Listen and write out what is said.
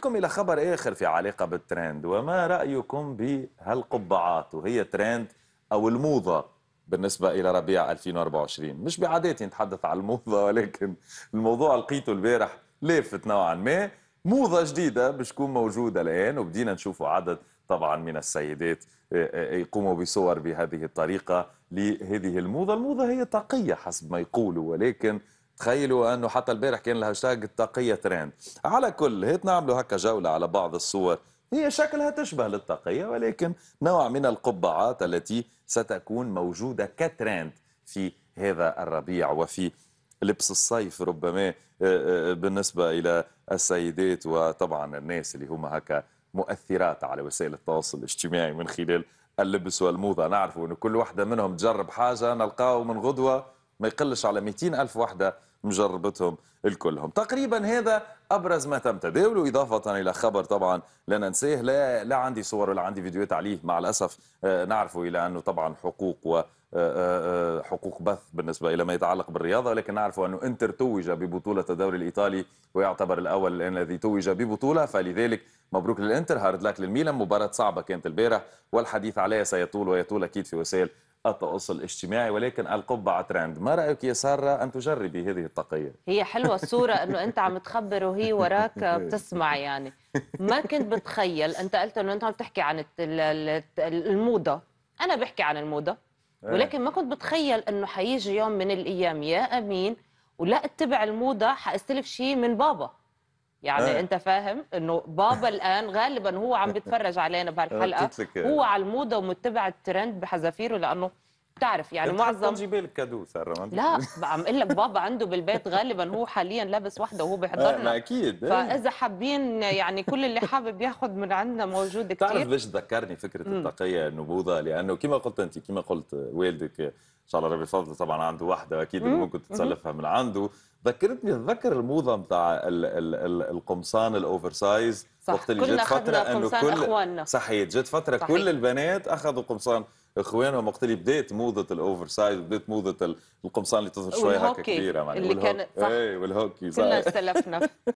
بكم إلى خبر آخر في علاقة بالترند وما رأيكم بهالقبعات وهي ترند أو الموضة بالنسبة إلى ربيع 2024 مش بعاداتي نتحدث على الموضة ولكن الموضوع لقيته البارح لافت نوعا ما موضة جديدة باش تكون موجودة الآن وبدينا نشوفوا عدد طبعا من السيدات آه، آه، يقوموا بصور بهذه الطريقة لهذه الموضة الموضة هي تقية حسب ما يقولوا ولكن تخيلوا انه حتى البارح كان الهاشتاج الطاقيه ترند على كل هيك نعملوا هكا جوله على بعض الصور هي شكلها تشبه للطاقيه ولكن نوع من القبعات التي ستكون موجوده كترند في هذا الربيع وفي لبس الصيف ربما آه، آه، بالنسبه الى السيدات وطبعا الناس اللي هم هكا مؤثرات على وسائل التواصل الاجتماعي من خلال اللبس والموضه نعرفوا انه كل واحده منهم تجرب حاجه نلقاو من غدوه ما يقلش على 200 ألف وحدة مجربتهم الكلهم تقريبا هذا أبرز ما تم تداوله إضافة إلى خبر طبعا لا ننساه لا, لا عندي صور ولا عندي فيديوهات عليه مع الأسف آه، نعرفه إلى أنه طبعا حقوق و آه، آه، حقوق بث بالنسبة إلى ما يتعلق بالرياضة ولكن نعرف أنه إنتر توج ببطولة الدوري الإيطالي ويعتبر الأول الذي توج ببطولة فلذلك مبروك للانتر هارد لك للميلان مباراة صعبة كانت البارح والحديث عليها سيطول ويطول أكيد في وسائل التواصل الاجتماعي ولكن القبعة ترند ما رأيك يا سارة أن تجربي هذه التقية هي حلوة الصورة أنه أنت عم تخبر وهي وراك بتسمع يعني ما كنت بتخيل أنت قلت أنه أنت عم تحكي عن الموضة أنا بحكي عن الموضة إيه. ولكن ما كنت بتخيل أنه حيجي يوم من الأيام يا أمين ولا اتبع الموضة حأستلف شيء من بابا يعني آه. انت فاهم انه بابا الان غالبا هو عم بيتفرج علينا آه، بهالحلقه هو على الموضه ومتبع الترند بحذافيره لانه بتعرف يعني معظم جيبي لك كادو ساره لا عم اقول لك بابا عنده بالبيت غالبا هو حاليا لابس وحده وهو آه، بيحضرنا اكيد إيه. فاذا حابين يعني كل اللي حابب ياخذ من عندنا موجود كثير بتعرف ليش ذكرني فكره التقيه النبوذه لانه كما قلت انت كما قلت والدك ان شاء الله ربي فضله طبعا عنده وحده اكيد ممكن تتسلفها من عنده ذكرتني اتذكر الموضه نتاع القمصان الاوفر سايز وقت اللي جت فتره انه كل أخواننا. صحيح جت فتره صحيح. كل البنات اخذوا قمصان اخوانهم وقت اللي بدات موضه الاوفر سايز بدات موضه القمصان اللي تظهر شويه هكا كبيره معناها اللي صح اي والهوكي صح كلنا استلفنا